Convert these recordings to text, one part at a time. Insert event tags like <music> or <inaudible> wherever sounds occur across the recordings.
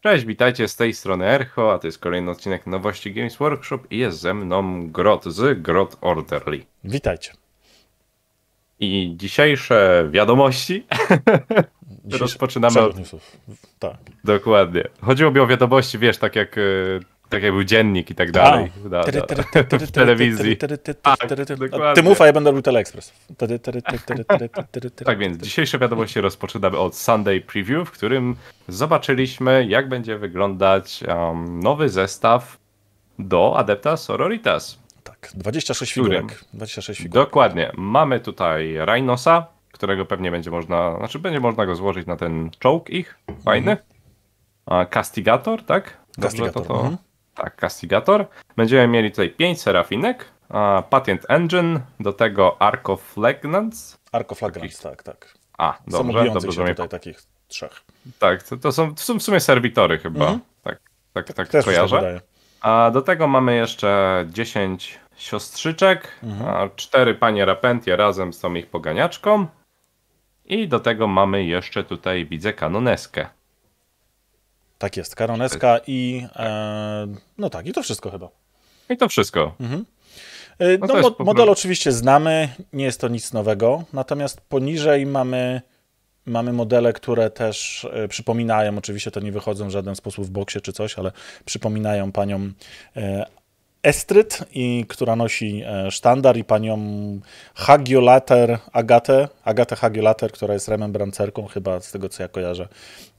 Cześć, witajcie z tej strony Ercho, a to jest kolejny odcinek nowości Games Workshop i jest ze mną Grot z Grot Orderly. Witajcie. I dzisiejsze wiadomości Dzisiejsze... <laughs> rozpoczynamy Tak. Dokładnie. Chodziło mi o wiadomości, wiesz, tak jak y, tak jak był dziennik i tak dalej. W telewizji. Ty mów, a ja będę robił teleexpress. Tak więc dzisiejsze wiadomości rozpoczynamy od Sunday Preview, w którym zobaczyliśmy, jak będzie wyglądać nowy zestaw do Adepta Sororitas. Tak, 26 figurek. Dokładnie. Mamy tutaj Rhinosa, którego pewnie będzie można, znaczy będzie można go złożyć na ten czołg ich, fajny. Castigator, tak? Castigator. to, tak, Castigator. Będziemy mieli tutaj 5 serafinek, Patent Engine, do tego Arco Flagnance. Arco Flagnance, tak, tak. A, dobrze, dobrze, rozumiem. tutaj takich trzech. Tak, to, to, są, to są w sumie serwitory chyba, mhm. tak, tak, tak, tak kojarzę. A do tego mamy jeszcze 10 siostrzyczek, mhm. cztery panie Rapentie razem z tą ich poganiaczką. I do tego mamy jeszcze tutaj, widzę, kanoneskę. Tak jest, Karoneska tak. i e, no tak, i to wszystko chyba. I to wszystko. Mhm. E, no, no model oczywiście znamy, nie jest to nic nowego, natomiast poniżej mamy, mamy modele, które też e, przypominają, oczywiście to nie wychodzą w żaden sposób w boksie czy coś, ale przypominają paniom e, Estryt, i, która nosi e, sztandar, i panią Hagiolater Agatę, Agatę Hagiolater, która jest remembrancerką chyba z tego, co ja kojarzę.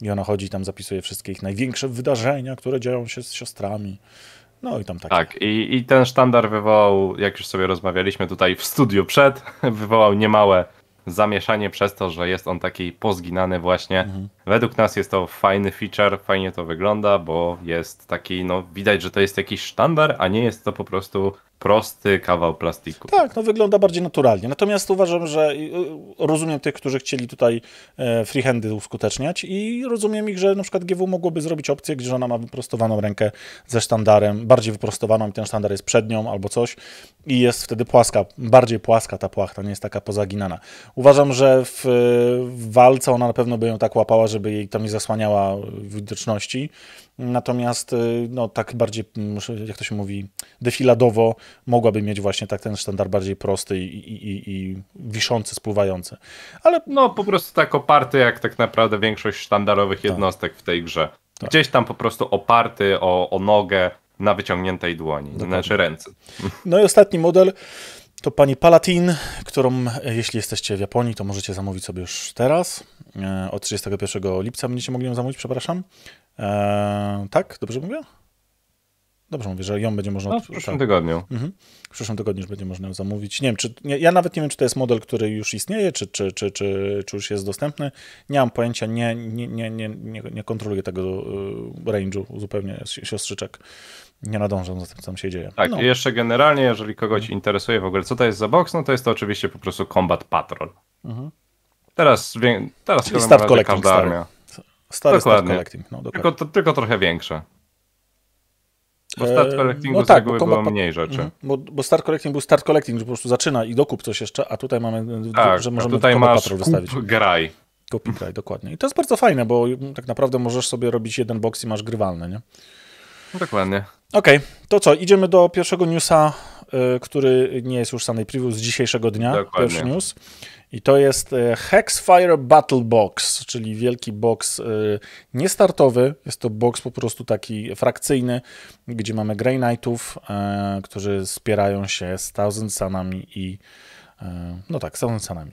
I ona chodzi tam zapisuje wszystkie ich największe wydarzenia, które dzieją się z siostrami. No i tam takie. Tak, i, i ten sztandar wywołał, jak już sobie rozmawialiśmy tutaj w studiu przed, <laughs> wywołał niemałe zamieszanie przez to, że jest on taki pozginany właśnie. Mhm. Według nas jest to fajny feature, fajnie to wygląda, bo jest taki, no widać, że to jest jakiś sztandar, a nie jest to po prostu prosty kawał plastiku. Tak, no wygląda bardziej naturalnie. Natomiast uważam, że y, y, rozumiem tych, którzy chcieli tutaj e, freehandy uskuteczniać i rozumiem ich, że na przykład GW mogłoby zrobić opcję, gdzie ona ma wyprostowaną rękę ze sztandarem, bardziej wyprostowaną i ten sztandar jest przed nią albo coś i jest wtedy płaska, bardziej płaska ta płachta, nie jest taka pozaginana. Uważam, że w, w walce ona na pewno by ją tak łapała, żeby jej to nie zasłaniała widoczności, Natomiast y, no, tak bardziej, jak to się mówi, defiladowo mogłaby mieć właśnie tak ten sztandar bardziej prosty i, i, i wiszący, spływający. Ale... No po prostu tak oparty jak tak naprawdę większość sztandarowych tak. jednostek tak. w tej grze. Tak. Gdzieś tam po prostu oparty o, o nogę na wyciągniętej dłoni, Dokładnie. znaczy ręce. No i ostatni model to pani Palatin, którą e, jeśli jesteście w Japonii, to możecie zamówić sobie już teraz. E, od 31 lipca będziecie mogli ją zamówić, przepraszam. E, tak? Dobrze mówię? Dobrze mówię, że ją będzie można... No, w przyszłym tak. tygodniu. Mhm. W przyszłym tygodniu już będzie można ją zamówić. Nie wiem, czy, nie, ja nawet nie wiem, czy to jest model, który już istnieje, czy, czy, czy, czy, czy już jest dostępny. Nie mam pojęcia, nie, nie, nie, nie, nie, nie kontroluję tego y, range'u zupełnie siostrzyczek. Nie nadążam za tym, co tam się dzieje. Tak, no. i jeszcze generalnie, jeżeli kogoś mhm. interesuje w ogóle, co to jest za box, no to jest to oczywiście po prostu Combat Patrol. Mhm. Teraz, teraz Czyli chyba start każda stary. armia. Stary Start Collecting. No, Tylko, to, tylko trochę większe. Bo e, Start Collecting no z tak, reguły było mniej rzeczy. Mhm. Bo, bo, Start Collecting był Start Collecting, że po prostu zaczyna i dokup coś jeszcze, a tutaj mamy, e, tak, że możemy tutaj masz Patrol wystawić. graj. Kup graj, dokładnie. I to jest bardzo fajne, bo tak naprawdę możesz sobie robić jeden box i masz grywalne, nie? Dokładnie. Okej, okay, to co, idziemy do pierwszego newsa, e, który nie jest już samej preview z dzisiejszego dnia. Dokładnie. Pierwszy news. I to jest e, Hexfire Battle Box, czyli wielki box e, niestartowy. Jest to box po prostu taki frakcyjny, gdzie mamy Grey Knightów, e, którzy spierają się z Thousand Sunami i no tak, z Thousand Sunami.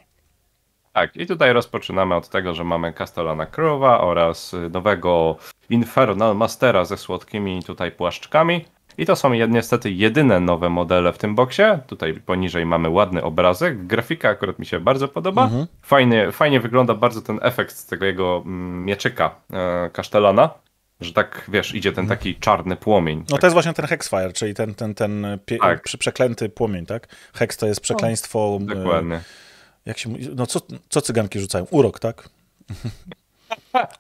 Tak, i tutaj rozpoczynamy od tego, że mamy Castellana Crowa oraz nowego Infernal Mastera ze słodkimi tutaj płaszczkami. I to są niestety jedyne nowe modele w tym boksie. Tutaj poniżej mamy ładny obrazek. Grafika akurat mi się bardzo podoba. Mhm. Fajnie, fajnie wygląda bardzo ten efekt z tego jego mm, mieczyka e, kasztelana. Że tak, wiesz, idzie ten mhm. taki czarny płomień. No tak. to jest właśnie ten Hexfire, czyli ten, ten, ten tak. przeklęty płomień, tak? Hex to jest przekleństwo. O, e, dokładnie. Jak się, no co, co cyganki rzucają? Urok, tak?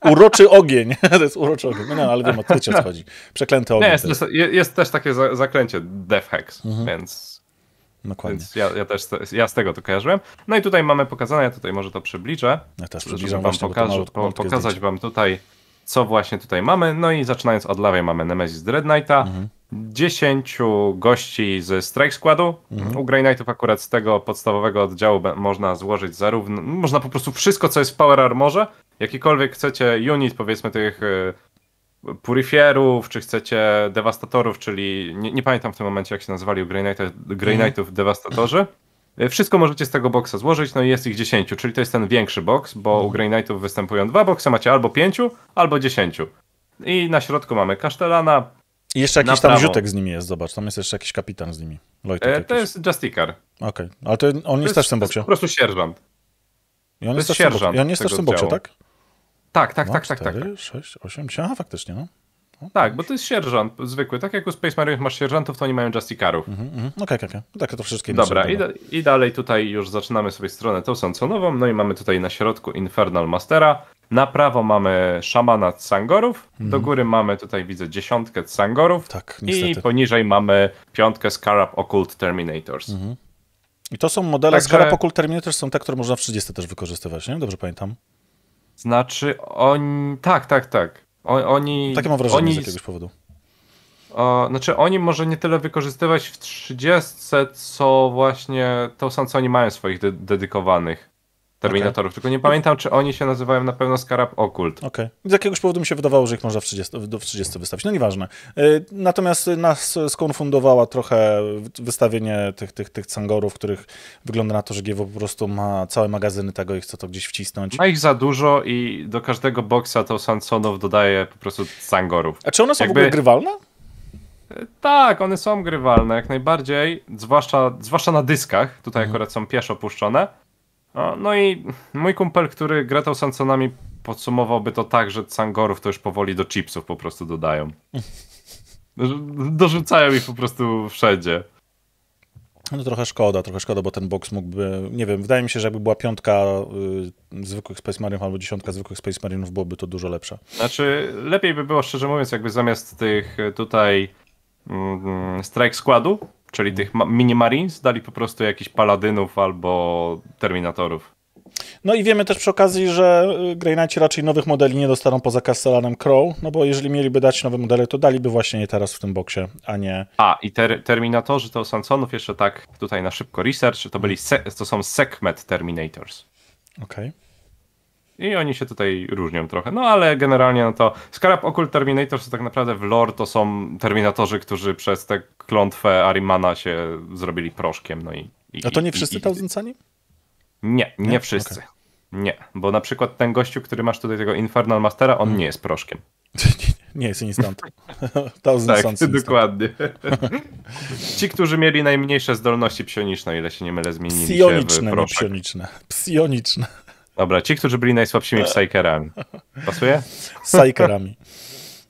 Uroczy ogień. <laughs> to jest uroczy ogień. No, no ale wiem, o co chodzi. Przeklęty ogień. Nie, jest, jest, jest, też takie za, zaklęcie Death Hex, mhm. więc... Dokładnie. Więc ja, ja, też ja z tego to kojarzyłem. No i tutaj mamy pokazane, ja tutaj może to przybliżę. Ja też przybliżam wam właśnie, pokażę, po, pokazać zdjęcie. wam tutaj, co właśnie tutaj mamy. No i zaczynając od lewej mamy Nemesis Dreadknighta, mhm. 10 gości ze Strike Składu. Mhm. U Grey akurat z tego podstawowego oddziału można złożyć zarówno, można po prostu wszystko, co jest w Power Armorze, jakikolwiek chcecie unit, powiedzmy tych y, Purifierów, czy chcecie Devastatorów, czyli nie, nie, pamiętam w tym momencie, jak się nazywali u Grey, Grey mhm. Devastatorzy. Y, wszystko możecie z tego boksa złożyć, no i jest ich 10, czyli to jest ten większy boks, bo mhm. u Grey Knightów występują dwa boksy, macie albo 5, albo 10. I na środku mamy Kasztelana, i jeszcze jakiś tam ziutek z nimi jest, zobacz, tam jest jeszcze jakiś kapitan z nimi. e, to jest JustiCar. Okej, okay. ale to on jest, też w tym boksie. po prostu sierżant. I on jest, jest sierżant. I on jest też w tym boksie, tak? Tak, tak, tak, 4, tak, tak. 6, 8, 10, a faktycznie, no. no. tak, bo to jest sierżant zwykły. Tak jak u Space Marines masz sierżantów, to oni mają Justicarów. Mhm, mhm. Okej, mm okej, no tak to wszystkie Dobra, i, da i, dalej tutaj już zaczynamy sobie stronę tą nową. no i mamy tutaj na środku Infernal Mastera, na prawo mamy szamana Sangorów, mm. do mhm. góry mamy tutaj widzę dziesiątkę Sangorów tak, niestety. i poniżej mamy piątkę Scarab Occult Terminators. Mm -hmm. I to są modele, Także... Scarab Occult Terminators są te, które można w 30 też wykorzystywać, nie? Dobrze pamiętam. Znaczy oni, tak, tak, tak. O, oni... Takie mam wrażenie oni... z jakiegoś powodu. O, znaczy oni może nie tyle wykorzystywać w 30, co właśnie to są, co oni mają swoich de dedykowanych. Terminatorów, okay. tylko nie pamiętam, czy oni się nazywają na pewno Skarab Okult. Okej. Okay. Z jakiegoś powodu mi się wydawało, że ich można w 30, w 30 wystawić. No nieważne. Y, natomiast nas skonfundowała trochę wystawienie tych, tych, tych cangorów, których wygląda na to, że GW po prostu ma całe magazyny tego i chce to gdzieś wcisnąć. Ma ich za dużo i do każdego boksa to Sansonow dodaje po prostu cangorów. A czy one są Jakby... w ogóle grywalne? E, tak, one są grywalne jak najbardziej, zwłaszcza, zwłaszcza na dyskach, tutaj mhm. akurat są pieszo opuszczone. No, no i mój kumpel, który gratał Sansonami, podsumowałby to tak, że Cangorów to już powoli do chipsów po prostu dodają. Dorzucają ich po prostu wszędzie. No trochę szkoda, trochę szkoda, bo ten box mógłby, nie wiem, wydaje mi się, że jakby była piątka y, zwykłych Space Marinów albo dziesiątka zwykłych Space Marinów, byłoby to dużo lepsze. Znaczy, lepiej by było, szczerze mówiąc, jakby zamiast tych tutaj mm, strike składu, Czyli tych mini Marines dali po prostu jakichś paladynów albo terminatorów. No i wiemy też przy okazji, że y, Greynaci raczej nowych modeli nie dostaną poza Castellanem Crow, no bo jeżeli mieliby dać nowe modele, to daliby właśnie je teraz w tym boksie, a nie... A, i ter Terminatorzy to Sansonów jeszcze tak tutaj na szybko research, to byli to są Segment Terminators. Okej. Okay. I oni się tutaj różnią trochę. No ale generalnie no to Scarab Occult Terminator to tak naprawdę w lore to są terminatorzy, którzy przez tę klątwę Arimana się zrobili proszkiem. No i, i A to nie i, wszyscy Tauzencani? Nie, nie, nie, wszyscy. Okay. Nie, bo na przykład ten gościu, który masz tutaj tego Infernal Mastera, on hmm. nie jest proszkiem. <laughs> Nie jest instant. <laughs> Thousand tak, dokładnie. <laughs> Ci, którzy mieli najmniejsze zdolności psioniczne, ile się nie mylę, zmienili psioniczne, się w proszek. Psioniczne, psioniczne. Dobra, ci, którzy byli najsłabszymi psykerami. Pasuje? Psykerami.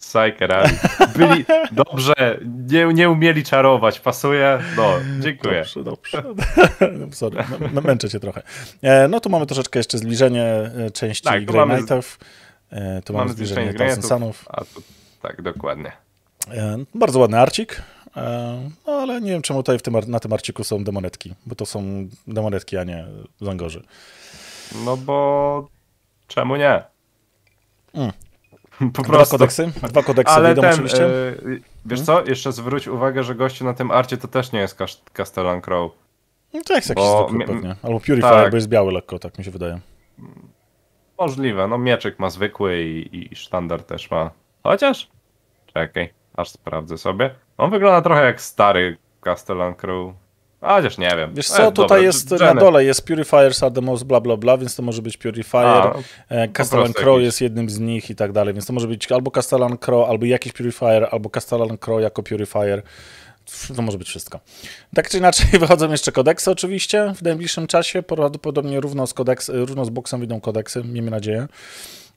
Psykerami. Byli dobrze, nie, nie umieli czarować. Pasuje? No, dziękuję. Dobrze, dobrze. No, sorry, m- męczę cię trochę. E, no tu mamy troszeczkę jeszcze zbliżenie e, części tak, e, Grey Knightów. Tu mamy zbliżenie Thousand Sunów. Tu, tak, dokładnie. Bardzo ładny arcik. No, ale nie wiem, czemu tutaj tym, na tym arciku są demonetki, bo to są demonetki, a nie zangorzy. No bo czemu nie? Mm. <laughs> Po Dwa prostu. kodeksy? Dwa kodeksy Ale wyjdą ten, oczywiście. Yy, wiesz hmm? co, jeszcze zwróć uwagę, że goście na tym arcie to też nie jest Castellan Crow. No to jest jakiś bo... Mi... pewnie. Albo Purify, tak. albo jest biały lekko, tak mi się wydaje. Możliwe, no mieczek ma zwykły i, i sztandar też ma. Chociaż, czekaj, aż sprawdzę sobie. On wygląda trochę jak stary Castellan Crow. A chociaż nie wiem. Wiesz no co, tutaj jest na dole jest Purifiers are the most bla bla bla, więc to może być Purifier. No, e, Castellan Crow jakiś. jest jednym z nich i tak dalej, więc to może być albo Castellan Crow, albo jakiś Purifier, albo Castellan Crow jako Purifier to może być wszystko. Tak czy inaczej <laughs> wychodzą jeszcze kodeksy oczywiście w najbliższym czasie, prawdopodobnie równo z, kodeks, równo z boksem wyjdą kodeksy, miejmy nadzieję,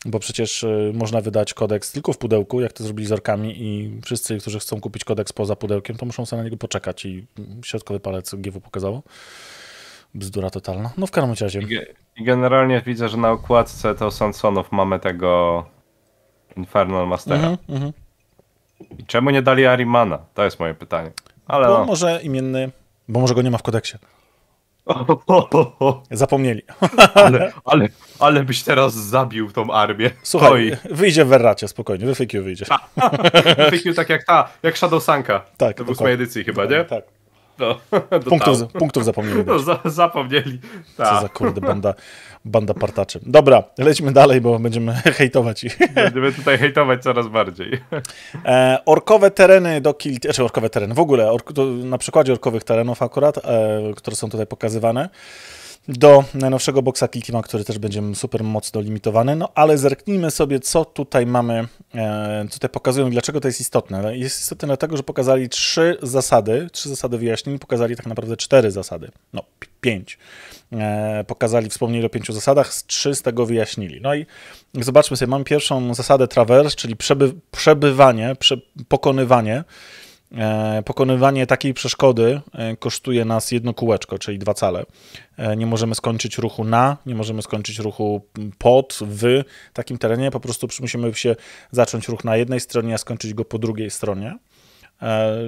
bo przecież y, można wydać kodeks tylko w pudełku, jak to zrobili z orkami i wszyscy, którzy chcą kupić kodeks poza pudełkiem, to muszą sobie na niego poczekać i środkowy palec GW pokazało. Bzdura totalna. No w każdym razie. I generalnie widzę, że na okładce to Sansonów mamy tego Infernal Mastera. Mm -hmm, mm -hmm. I czemu nie dali Arimana? To jest moje pytanie. Ale bo no. może imienny, bo może go nie ma w kodeksie. O, <laughs> Zapomnieli. Ale, ale, ale byś teraz zabił tą armię. Słuchaj, Oj. wyjdzie w Verracie spokojnie, w wyjdzie. A, <laughs> tak jak ta, jak Shadow Sanka. Tak, to był z edycji chyba, nie? Tak. tak. No, <laughs> punktów, punktów zapomnieli. No, za, zapomnieli. Ta. Co za tak. kurde banda, banda partaczy. Dobra, lećmy dalej, bo będziemy <laughs> hejtować ich. Będziemy tutaj hejtować coraz bardziej. E, orkowe tereny do kill... Znaczy orkowe tereny, w ogóle, ork, na przykładzie orkowych terenów akurat, e, które są tutaj pokazywane do najnowszego boxa Kikima, który też będzie super mocno limitowany. No ale zerknijmy sobie, co tutaj mamy, e, co tutaj pokazują i dlaczego to jest istotne. Jest istotne dlatego, że pokazali trzy zasady, trzy zasady wyjaśnień, pokazali tak naprawdę cztery zasady, no pięć. E, pokazali, wspomnieli o pięciu zasadach, z trzy z tego wyjaśnili. No i zobaczmy sobie, mam pierwszą zasadę traverse, czyli przebyw przebywanie, prze pokonywanie. E, pokonywanie takiej przeszkody e, kosztuje nas jedno kółeczko, czyli dwa cale. E, nie możemy skończyć ruchu na, nie możemy skończyć ruchu pod, w takim terenie. Po prostu musimy się zacząć ruch na jednej stronie, a skończyć go po drugiej stronie.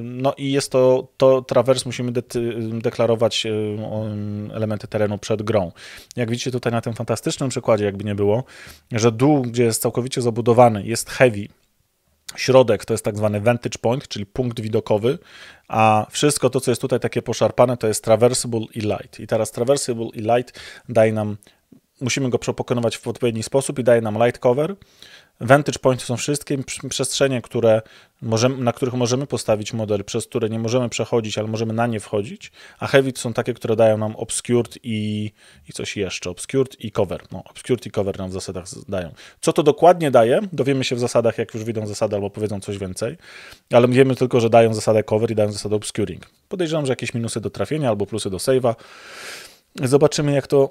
No i jest to, to trawers musimy de deklarować elementy terenu przed grą. Jak widzicie tutaj na tym fantastycznym przykładzie, jakby nie było, że dół, gdzie jest całkowicie zabudowany, jest heavy, Środek to jest tak zwany vantage point, czyli punkt widokowy, a wszystko to, co jest tutaj takie poszarpane, to jest traversable i light. I teraz traversable i light daje nam musimy go przepokonywać w odpowiedni sposób i daje nam light cover. Vantage points są wszystkie przestrzenie, które możemy, na których możemy postawić model, przez które nie możemy przechodzić, ale możemy na nie wchodzić, a heavy są takie, które dają nam obscured i, i coś jeszcze, obscured i cover. No, obscured i cover nam w zasadach dają. Co to dokładnie daje, dowiemy się w zasadach, jak już widzą zasady albo powiedzą coś więcej, ale wiemy tylko, że dają zasadę cover i dają zasadę obscuring. Podejrzewam, że jakieś minusy do trafienia albo plusy do save'a. Zobaczymy, jak to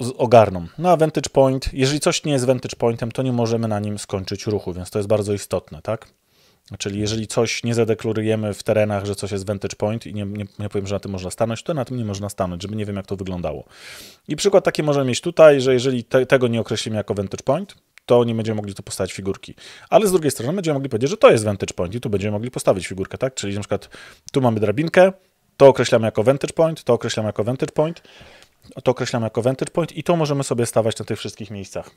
yy, ogarną. No a Vantage Point, jeżeli coś nie jest Vantage Pointem, to nie możemy na nim skończyć ruchu, więc to jest bardzo istotne, tak? Czyli jeżeli coś nie zadeklarujemy w terenach, że coś jest Vantage Point i nie, nie, nie powiem, że na tym można stanąć, to na tym nie można stanąć, żeby nie wiem, jak to wyglądało. I przykład taki możemy mieć tutaj, że jeżeli te, tego nie określimy jako Vantage Point, to nie będziemy mogli tu postawić figurki. Ale z drugiej strony będziemy mogli powiedzieć, że to jest Vantage Point i tu będziemy mogli postawić figurkę, tak? Czyli na przykład tu mamy drabinkę, to określamy jako vantage point, to określamy jako vantage point, to określamy jako vantage point i to możemy sobie stawać na tych wszystkich miejscach.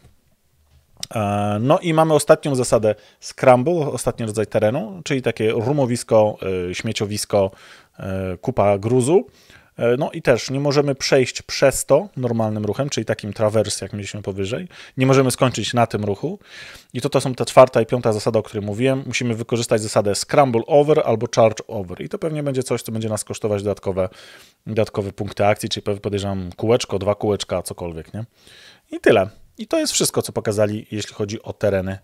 E, no i mamy ostatnią zasadę scramble, ostatni rodzaj terenu, czyli takie rumowisko, e, śmieciowisko, e, kupa gruzu. E, no i też nie możemy przejść przez to normalnym ruchem, czyli takim trawers, jak mieliśmy powyżej. Nie możemy skończyć na tym ruchu. I to, to są te czwarta i piąta zasada, o której mówiłem. Musimy wykorzystać zasadę scramble over albo charge over. I to pewnie będzie coś, co będzie nas kosztować dodatkowe, dodatkowe punkty akcji, czyli pewnie podejrzewam kółeczko, dwa kółeczka, cokolwiek, nie? I tyle. I to jest wszystko, co pokazali, jeśli chodzi o tereny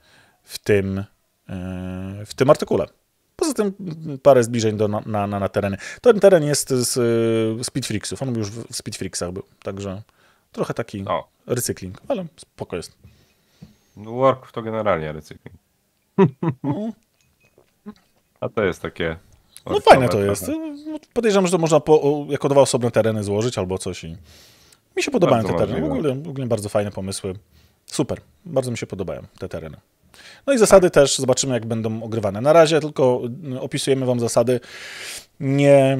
w tym, e, w tym artykule. Poza tym parę zbliżeń do, na, na, na tereny. Ten teren jest z y, Speedfreaksów, on już w Speedfreaksach był, także trochę taki recykling, ale spoko jest. Work to generalnie recykling. <laughs> A to jest takie... No fajne to jest. No, podejrzewam, że to można po, jako dwa osobne tereny złożyć albo coś i... Mi się podobają bardzo te tereny. W ogóle, w ogóle bardzo fajne pomysły. Super. Bardzo mi się podobają te tereny. No i zasady też zobaczymy, jak będą ogrywane. Na razie tylko mm, opisujemy Wam zasady. Nie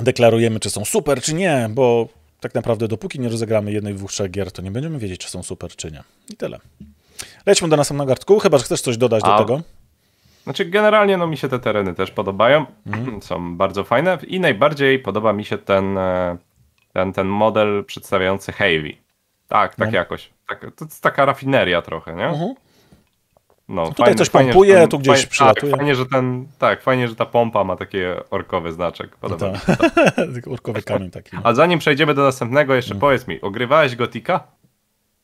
deklarujemy, czy są super, czy nie, bo tak naprawdę dopóki nie rozegramy jednej, dwóch, trzech gier, to nie będziemy wiedzieć, czy są super, czy nie. I tyle. Lećmy do następnego artykułu, chyba że chcesz coś dodać A. do tego. Znaczy generalnie no mi się te tereny też podobają, mhm. <clears throat> są bardzo fajne i najbardziej podoba mi się ten, e, ten, ten model przedstawiający Heavy. Tak, tak no. jakoś. Tak, to jest taka rafineria trochę, nie? Mhm. No, tutaj fajnie, coś pompuje, tu gdzieś fajnie, przylatuje. Tak, fajnie, że ten, tak, fajnie, że ta pompa ma takie orkowy znaczek. Podoba mi się. Orkowy kamień taki. No. A zanim przejdziemy do następnego, jeszcze no. powiedz mi, ogrywałeś Gotika?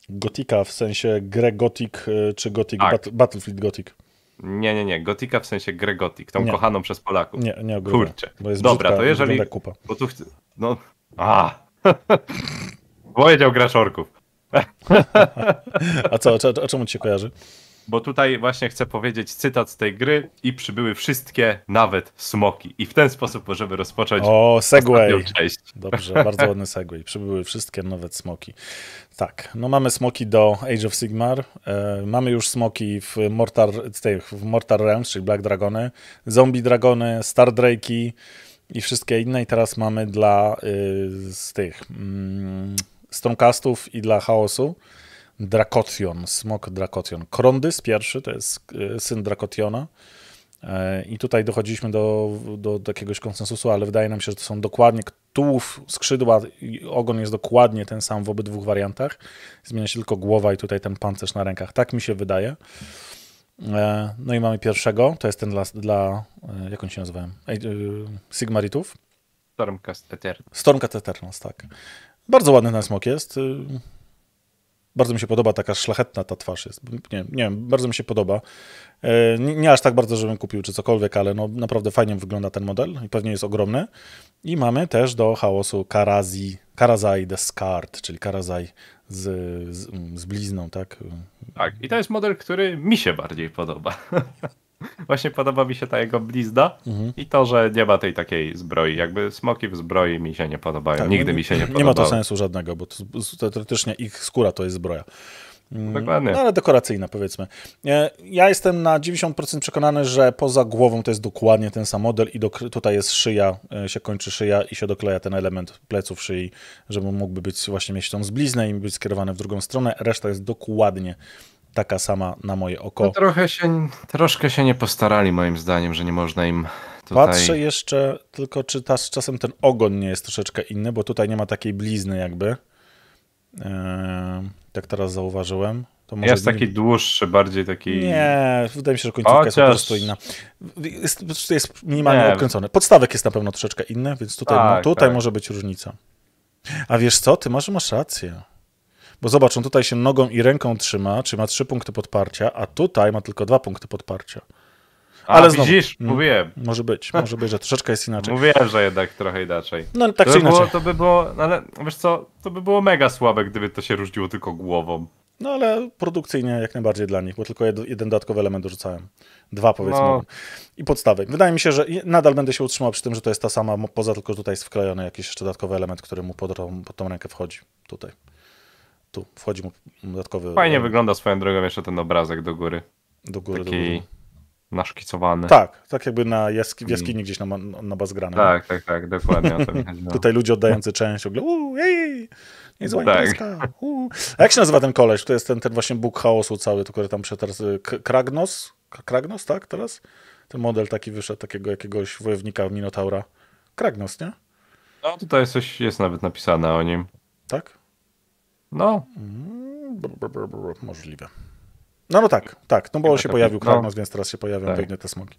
Gotika w sensie grę Gothic y, czy gotik tak. bat, Battlefield Gothic. Nie, nie, nie. Gotika w sensie grę Gothic, tą nie. kochaną przez Polaków. Nie, nie ogólnie. Kurczę. Bo jest Dobra, brzydka, to jeżeli... Kupa. Bo tu... No... A! <laughs> Powiedział grasz orków. <laughs> A co, a o, o czemu ci się kojarzy? bo tutaj właśnie chcę powiedzieć cytat z tej gry i przybyły wszystkie, nawet smoki. I w ten sposób możemy rozpocząć O, segway. Część. Dobrze, bardzo ładny segway. Przybyły wszystkie, nawet smoki. Tak, no mamy smoki do Age of Sigmar, e, mamy już smoki w Mortar, w Mortar Realms, czyli Black Dragony, Zombie Dragony, Star Drake'i i wszystkie inne. I teraz mamy dla y, z tych y, Stormcastów i dla Chaosu Drakocjon, smok Drakocjon. Krondys pierwszy to jest e, syn Drakotiona. E, I tutaj dochodziliśmy do, do, do jakiegoś konsensusu, ale wydaje nam się, że to są dokładnie tułów, skrzydła i ogon jest dokładnie ten sam w obydwu wariantach. Zmienia się tylko głowa i tutaj ten pancerz na rękach. Tak mi się wydaje. E, no i mamy pierwszego, to jest ten dla, dla jak on się nazywałem? Sigmaritów? Stormcast Eternus. Stormcast Eternus, tak. Bardzo ładny ten smok jest. Bardzo mi się podoba, taka szlachetna ta twarz jest. Nie, nie wiem, bardzo mi się podoba. E, nie, nie, aż tak bardzo, żebym kupił czy cokolwiek, ale no, naprawdę fajnie wygląda ten model i pewnie jest ogromny. I mamy też do chaosu Karazi, Karazai the czyli Karazai z, z, z blizną, tak? Tak, i to jest model, który mi się bardziej podoba. <laughs> <laughs> Właśnie podoba mi się ta jego blizda mhm. i to, że nie ma tej takiej zbroi. Jakby smoki w zbroi mi się nie podobają. Tak, Nigdy no, mi się nie, podobają. Nie ma to sensu żadnego, bo teoretycznie ich skóra to jest zbroja. Mm, dokładnie. No, ale dekoracyjna, powiedzmy. E, ja jestem na 90% przekonany, że poza głową to jest dokładnie ten sam model i do, tutaj jest szyja, e, się kończy szyja i się dokleja ten element pleców szyi, żeby mógłby być właśnie mieć tą zbliznę i być skierowany w drugą stronę. Reszta jest dokładnie taka sama na moje oko. No trochę się, troszkę się nie postarali moim zdaniem, że nie można im tutaj... Patrzę jeszcze tylko, czy ta, czasem ten ogon nie jest troszeczkę inny, bo tutaj nie ma takiej blizny jakby. Eee, tak teraz zauważyłem. jest taki nie... dłuższy, bardziej taki... Nie, wydaje mi się, że końcówka Chociaż... jest po prostu inna. Jest, jest minimalnie nie. Podstawek jest na pewno troszeczkę inny, więc tutaj, no, tak, tutaj tak. może być różnica. A wiesz co, ty masz, masz rację. Bo zobacz, on tutaj się nogą i ręką trzyma, czy ma trzy punkty podparcia, a tutaj ma tylko dwa punkty podparcia. Ale a, znowu, widzisz, hmm? mówiłem. Może być, może być, że troszeczkę jest inaczej. Mówiłem, że jednak trochę inaczej. No tak to czy by inaczej. Było, to by było, no, ale wiesz co, to by było mega słabe, gdyby to się różniło tylko głową. No ale produkcyjnie jak najbardziej dla nich, bo tylko jed, jeden dodatkowy element dorzucałem. Dwa powiedzmy. No. I podstawy. Wydaje mi się, że nadal będę się utrzymał przy tym, że to jest ta sama, poza tylko tutaj jest wklejony jakiś jeszcze dodatkowy element, który mu pod, pod tą rękę wchodzi. Tutaj tu wchodzi mu dodatkowy... Fajnie wygląda swoją drogą jeszcze ten obrazek do góry. Do góry, Taki... do góry naszkicowany. Tak, tak jakby na jaski, w jaskini gdzieś na, na Bazgrana. Tak, tak, tak, dokładnie o <laughs> Tutaj ludzie oddający część, ogle, uuu, jej, niezła tak. A jak się nazywa ten koleś? To jest ten, ten właśnie Bóg chaosu cały, który tam przed teraz, y, Kragnos? Kragnos, tak, teraz? Ten model taki wyszedł, takiego jakiegoś wojownika Minotaura. Kragnos, nie? No, tutaj coś jest nawet napisane o nim. Tak? No. Mm, br, br, br, możliwe. No, no tak, tak, no bo się tak. pojawił no. Kragnos, no. więc teraz się pojawią tak. pewnie te smoki.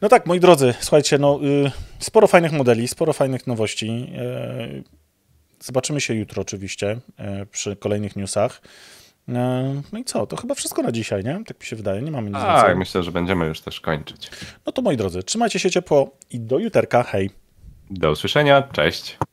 No tak, moi drodzy, słuchajcie, no y, sporo fajnych modeli, sporo fajnych nowości. Y, zobaczymy się jutro oczywiście y, przy kolejnych newsach. Y, no i co? To chyba wszystko na dzisiaj, nie? Tak mi się wydaje, nie mamy nic więcej. Tak, myślę, że będziemy już też kończyć. No to moi drodzy, trzymajcie się ciepło i do juterka, hej. Do usłyszenia, cześć.